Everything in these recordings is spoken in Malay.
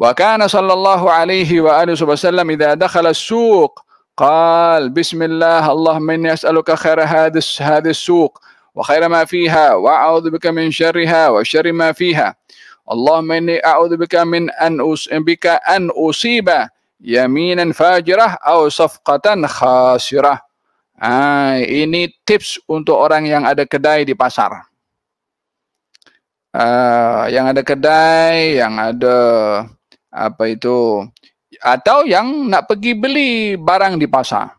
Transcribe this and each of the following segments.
وكان صلى الله عليه وآله وسلم إذا دخل السوق قال بسم الله اللهم إني أسألك خير هذا السوق وخير ما فيها وأعوذ بك من شرها وشر ما فيها اللهم إني أعوذ بك من أن بك أن أصيب يمينا فاجرة أو صفقة خاسرة آه, ini tips untuk orang yang ada kedai di pasar uh, yang ada kedai yang ada apa itu atau yang nak pergi beli barang di pasar.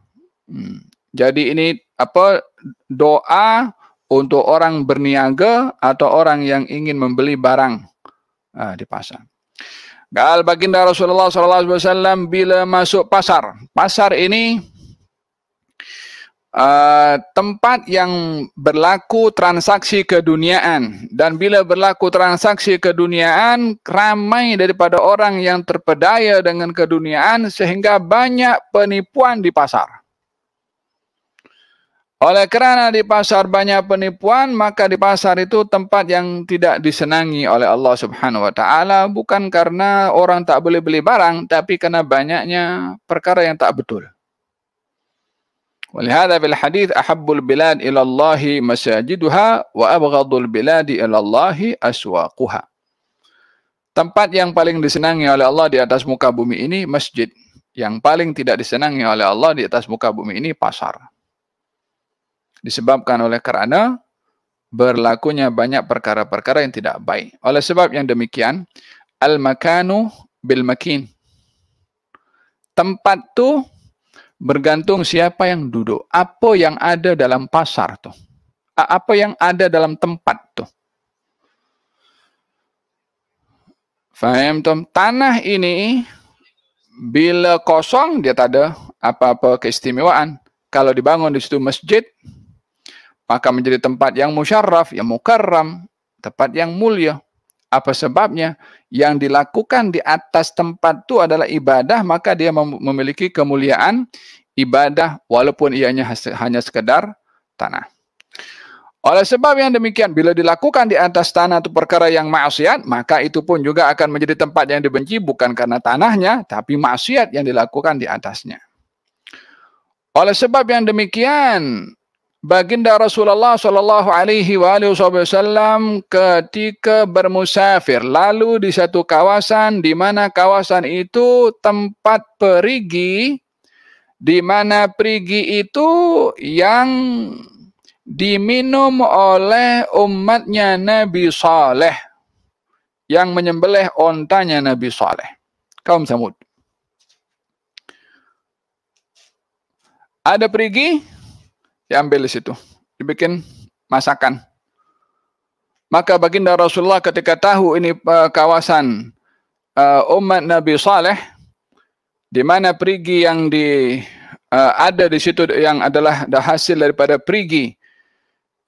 Hmm. Jadi ini apa doa untuk orang berniaga atau orang yang ingin membeli barang uh, di pasar. Gal baginda Rasulullah sallallahu alaihi wasallam bila masuk pasar. Pasar ini uh, tempat yang berlaku transaksi keduniaan dan bila berlaku transaksi keduniaan ramai daripada orang yang terpedaya dengan keduniaan sehingga banyak penipuan di pasar oleh kerana di pasar banyak penipuan, maka di pasar itu tempat yang tidak disenangi oleh Allah Subhanahu wa taala bukan karena orang tak boleh beli barang, tapi karena banyaknya perkara yang tak betul. ولهذا في الحديث أحب البلاد إلى الله مساجدها وأبغض البلاد إلى الله أسواقها Tempat yang paling disenangi oleh Allah di atas muka bumi ini masjid. Yang paling tidak disenangi oleh Allah di atas muka bumi ini pasar. Disebabkan oleh kerana berlakunya banyak perkara-perkara yang tidak baik. Oleh sebab yang demikian, al-makanu bil-makin. Tempat tu bergantung siapa yang duduk, apa yang ada dalam pasar tu. Apa yang ada dalam tempat tu. Faham tu? Tanah ini bila kosong dia tak ada apa-apa keistimewaan. Kalau dibangun di situ masjid, maka menjadi tempat yang musyarraf, yang mukarram, tempat yang mulia apa sebabnya yang dilakukan di atas tempat itu adalah ibadah maka dia memiliki kemuliaan ibadah walaupun ianya hanya sekedar tanah. Oleh sebab yang demikian bila dilakukan di atas tanah itu perkara yang maksiat maka itu pun juga akan menjadi tempat yang dibenci bukan karena tanahnya tapi maksiat yang dilakukan di atasnya. Oleh sebab yang demikian baginda Rasulullah sallallahu alaihi wa wasallam ketika bermusafir lalu di satu kawasan di mana kawasan itu tempat perigi di mana perigi itu yang diminum oleh umatnya Nabi Saleh yang menyembelih ontanya Nabi Saleh kaum Samud ada perigi diambil di situ, dibikin masakan. Maka baginda Rasulullah ketika tahu ini uh, kawasan uh, umat Nabi Saleh, di mana perigi yang di, uh, ada di situ yang adalah dah hasil daripada perigi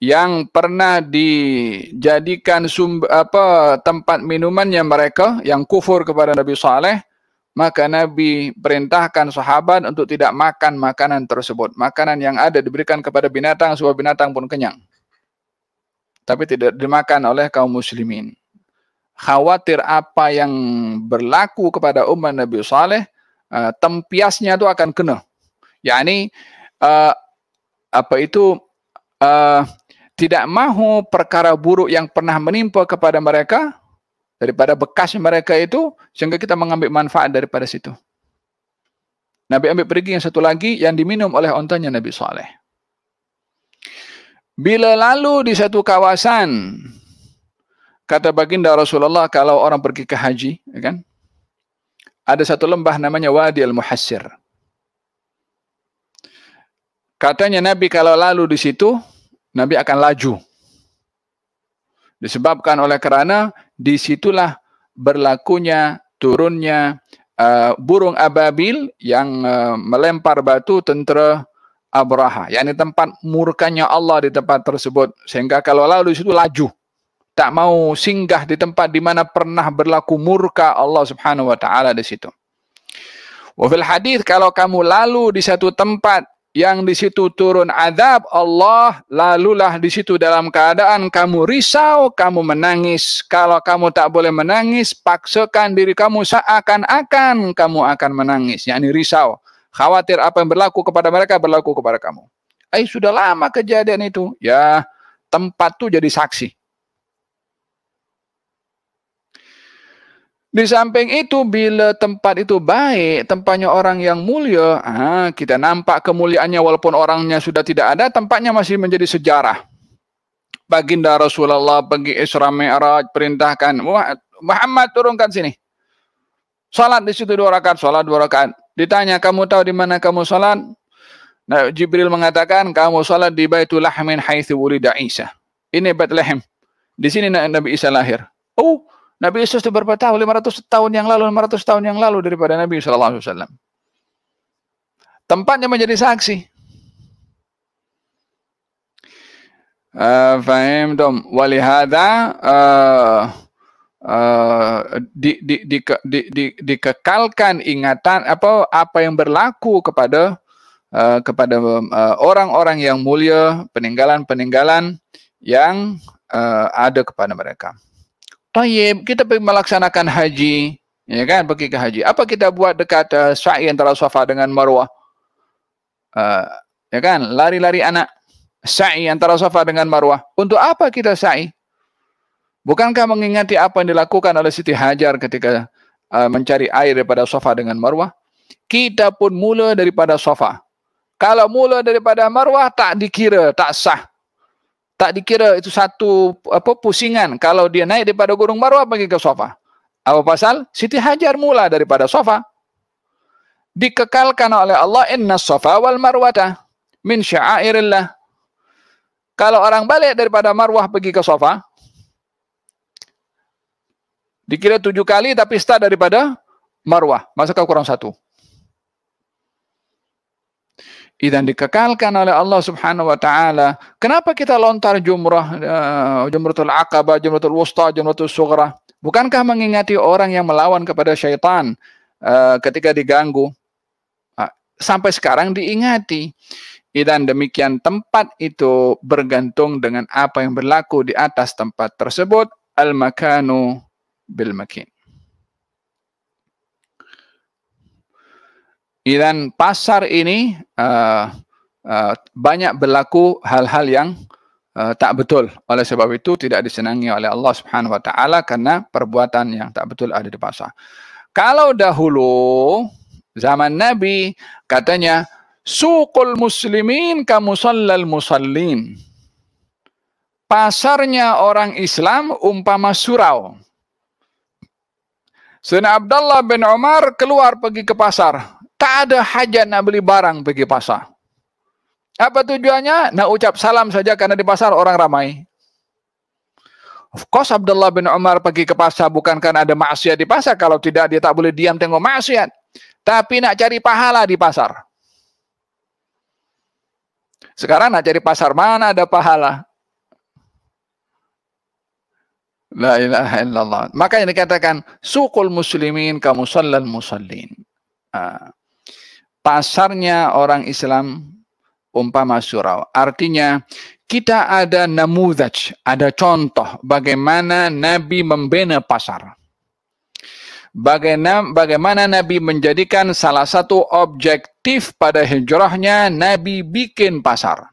yang pernah dijadikan sumber, apa, tempat minumannya mereka yang kufur kepada Nabi Saleh, maka Nabi perintahkan sahabat untuk tidak makan makanan tersebut. Makanan yang ada diberikan kepada binatang, sebuah binatang pun kenyang. Tapi tidak dimakan oleh kaum muslimin. Khawatir apa yang berlaku kepada umat Nabi Saleh, eh, tempiasnya itu akan kena. Yani uh, apa itu eh, tidak mahu perkara buruk yang pernah menimpa kepada mereka daripada bekas mereka itu sehingga kita mengambil manfaat daripada situ. Nabi ambil pergi yang satu lagi yang diminum oleh ontanya Nabi Saleh. Bila lalu di satu kawasan kata baginda Rasulullah kalau orang pergi ke haji, ya kan? Ada satu lembah namanya Wadi Al-Muhassir. Katanya Nabi kalau lalu di situ, Nabi akan laju disebabkan oleh kerana di situlah berlakunya turunnya uh, burung ababil yang uh, melempar batu tentera Abraha. Yang ini tempat murkanya Allah di tempat tersebut. Sehingga kalau lalu di situ laju. Tak mau singgah di tempat di mana pernah berlaku murka Allah subhanahu wa ta'ala di situ. Wafil hadith, kalau kamu lalu di satu tempat yang di situ turun Adab Allah lalulah di situ dalam keadaan kamu risau kamu menangis kalau kamu tak boleh menangis paksakan diri kamu seakan-akan kamu akan menangis yakni risau khawatir apa yang berlaku kepada mereka berlaku kepada kamu eh sudah lama kejadian itu ya tempat tu jadi saksi Di samping itu, bila tempat itu baik, tempatnya orang yang mulia, ah, kita nampak kemuliaannya walaupun orangnya sudah tidak ada, tempatnya masih menjadi sejarah. Baginda Rasulullah pergi Isra Mi'raj perintahkan, Muhammad turunkan sini. Salat di situ dua rakaat, salat dua rakaat. Ditanya, kamu tahu di mana kamu salat? Nah, Jibril mengatakan, kamu salat di Baitul Lahmin Haythi Wulida Isa. Ini baitul Bethlehem. Di sini Nabi Isa lahir. Oh, Nabi Yesus itu berapa tahun? 500 tahun yang lalu, 500 tahun yang lalu daripada Nabi Sallallahu Alaihi Wasallam. Tempatnya menjadi saksi. Uh, ah, fahim Walihada ah, ah, dikekalkan ingatan apa apa yang berlaku kepada uh, kepada uh, orang-orang yang mulia peninggalan-peninggalan yang uh, ada kepada mereka. Tayyib, kita pergi melaksanakan haji. Ya kan, pergi ke haji. Apa kita buat dekat uh, sa'i antara Safa dengan Marwah? Uh, ya kan, lari-lari anak. Sa'i antara Safa dengan Marwah. Untuk apa kita sa'i? Bukankah mengingati apa yang dilakukan oleh Siti Hajar ketika uh, mencari air daripada Safa dengan Marwah? Kita pun mula daripada Safa. Kalau mula daripada Marwah, tak dikira, tak sah tak dikira itu satu apa pusingan kalau dia naik daripada Gunung Marwa pergi ke sofa Apa pasal? Siti Hajar mula daripada sofa Dikekalkan oleh Allah inna Safa wal Marwata min sya'airillah. Kalau orang balik daripada Marwah pergi ke sofa dikira tujuh kali tapi start daripada Marwah. kau kurang satu? dan dikekalkan oleh Allah Subhanahu wa taala. Kenapa kita lontar jumrah uh, jumratul aqabah, jumratul wusta, jumratul sughra? Bukankah mengingati orang yang melawan kepada syaitan uh, ketika diganggu? Uh, sampai sekarang diingati. Dan demikian tempat itu bergantung dengan apa yang berlaku di atas tempat tersebut. Al-makanu bil-makin. dan pasar ini uh, uh, banyak berlaku hal-hal yang uh, tak betul. Oleh sebab itu tidak disenangi oleh Allah Subhanahu Wa Taala karena perbuatan yang tak betul ada di pasar. Kalau dahulu zaman Nabi katanya suqul muslimin ka musallal musallin. Pasarnya orang Islam umpama surau. Sayyidina Abdullah bin Omar keluar pergi ke pasar tak ada hajat nak beli barang pergi pasar. Apa tujuannya? Nak ucap salam saja karena di pasar orang ramai. Of course Abdullah bin Umar pergi ke pasar bukan karena ada maksiat di pasar. Kalau tidak dia tak boleh diam tengok maksiat. Tapi nak cari pahala di pasar. Sekarang nak cari pasar mana ada pahala? La ilaha illallah. Maka yang dikatakan sukul muslimin ka musallal musallin. Ah. pasarnya orang Islam umpama surau. Artinya kita ada namudaj, ada contoh bagaimana Nabi membina pasar. Bagaimana, bagaimana Nabi menjadikan salah satu objektif pada hijrahnya Nabi bikin pasar.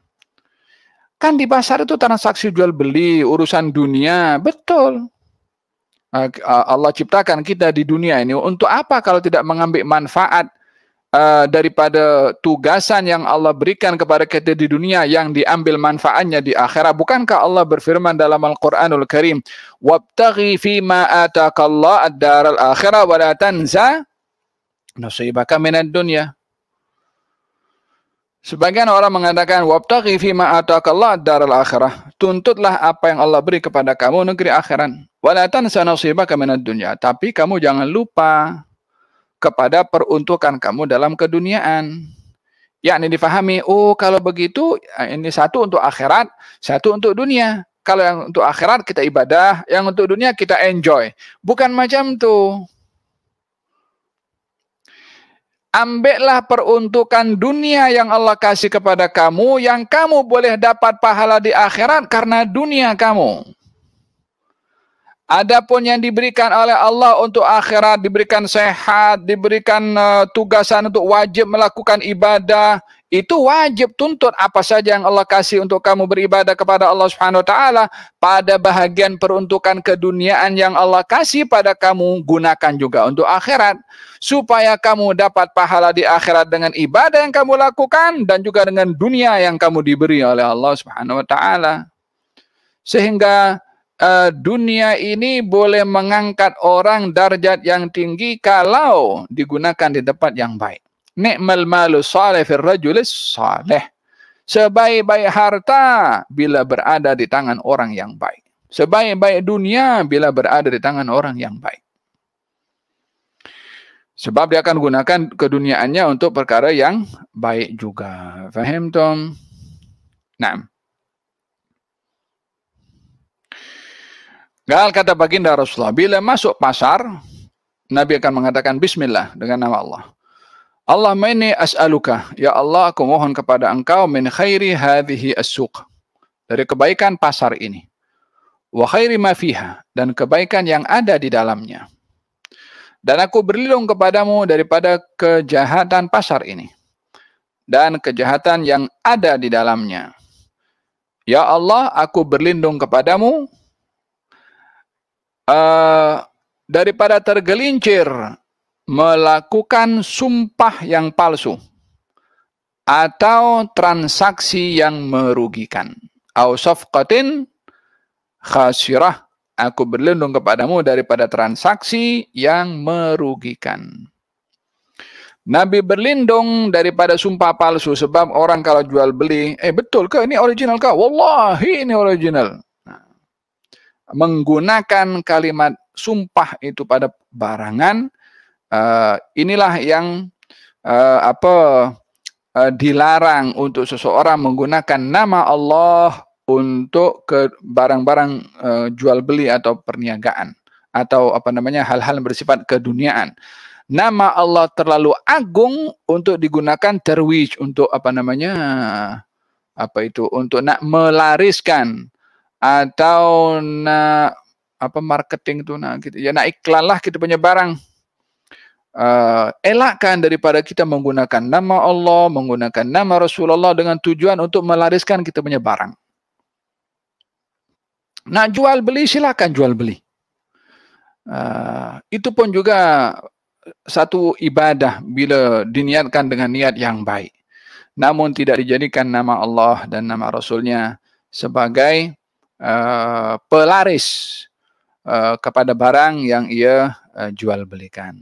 Kan di pasar itu transaksi jual beli, urusan dunia, betul. Eh, Allah ciptakan kita di dunia ini untuk apa kalau tidak mengambil manfaat Uh, daripada tugasan yang Allah berikan kepada kita di dunia yang diambil manfaatnya di akhirat. Bukankah Allah berfirman dalam Al-Quranul Karim, وَابْتَغِي fi مَا Allah ad الدَّارَ al-akhirah, تَنْزَى نَصِيبَكَ مِنَ dunia. Sebagian orang mengatakan wabtaghi fi Allah ad ataqallah al akhirah. Tuntutlah apa yang Allah beri kepada kamu negeri akhiran, Wala tansa nasibaka dunia. Tapi kamu jangan lupa kepada peruntukan kamu dalam keduniaan. Ya, ini difahami. Oh, kalau begitu eh, ini satu untuk akhirat, satu untuk dunia. Kalau yang untuk akhirat kita ibadah, yang untuk dunia kita enjoy. Bukan macam itu. Ambillah peruntukan dunia yang Allah kasih kepada kamu yang kamu boleh dapat pahala di akhirat karena dunia kamu. Adapun yang diberikan oleh Allah untuk akhirat diberikan sehat, diberikan uh, tugasan untuk wajib melakukan ibadah, itu wajib tuntut apa saja yang Allah kasih untuk kamu beribadah kepada Allah Subhanahu wa taala pada bahagian peruntukan keduniaan yang Allah kasih pada kamu gunakan juga untuk akhirat supaya kamu dapat pahala di akhirat dengan ibadah yang kamu lakukan dan juga dengan dunia yang kamu diberi oleh Allah Subhanahu wa taala. Sehingga uh, dunia ini boleh mengangkat orang darjat yang tinggi kalau digunakan di tempat yang baik. Ni'mal malu salih fir rajulis salih. Sebaik-baik harta bila berada di tangan orang yang baik. Sebaik-baik dunia bila berada di tangan orang yang baik. Sebab dia akan gunakan keduniaannya untuk perkara yang baik juga. Faham, Tom? Nah. Gal kata baginda Rasulullah, bila masuk pasar, Nabi akan mengatakan bismillah dengan nama Allah. Allah meni as'aluka, ya Allah aku mohon kepada engkau min khairi hadhihi as Dari kebaikan pasar ini. Wa khairi ma fiha dan kebaikan yang ada di dalamnya. Dan aku berlindung kepadamu daripada kejahatan pasar ini dan kejahatan yang ada di dalamnya. Ya Allah, aku berlindung kepadamu uh, daripada tergelincir melakukan sumpah yang palsu atau transaksi yang merugikan. Au khasirah. Aku berlindung kepadamu daripada transaksi yang merugikan. Nabi berlindung daripada sumpah palsu sebab orang kalau jual beli, eh betul ke ini original kah? Wallahi ini original. menggunakan kalimat sumpah itu pada barangan uh, inilah yang uh, apa uh, dilarang untuk seseorang menggunakan nama Allah untuk ke barang-barang uh, jual beli atau perniagaan atau apa namanya hal-hal bersifat keduniaan nama Allah terlalu agung untuk digunakan terwij untuk apa namanya apa itu untuk nak melariskan atau nak apa marketing tu nak kita ya nak iklan lah kita punya barang uh, elakkan daripada kita menggunakan nama Allah menggunakan nama Rasulullah dengan tujuan untuk melariskan kita punya barang nak jual beli silakan jual beli uh, itu pun juga satu ibadah bila diniatkan dengan niat yang baik namun tidak dijadikan nama Allah dan nama Rasulnya sebagai Uh, pelaris uh, kepada barang yang ia uh, jual belikan.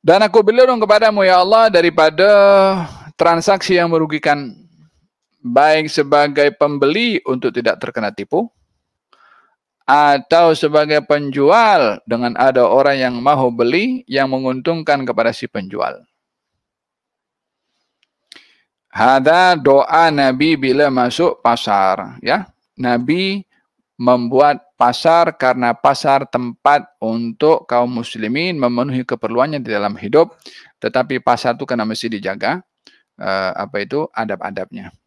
Dan aku berlindung kepadamu ya Allah daripada transaksi yang merugikan baik sebagai pembeli untuk tidak terkena tipu atau sebagai penjual dengan ada orang yang mahu beli yang menguntungkan kepada si penjual. Hada doa Nabi bila masuk pasar. Ya, Nabi membuat pasar karena pasar tempat untuk kaum muslimin memenuhi keperluannya di dalam hidup. Tetapi pasar itu karena mesti dijaga. Eh, apa itu adab-adabnya.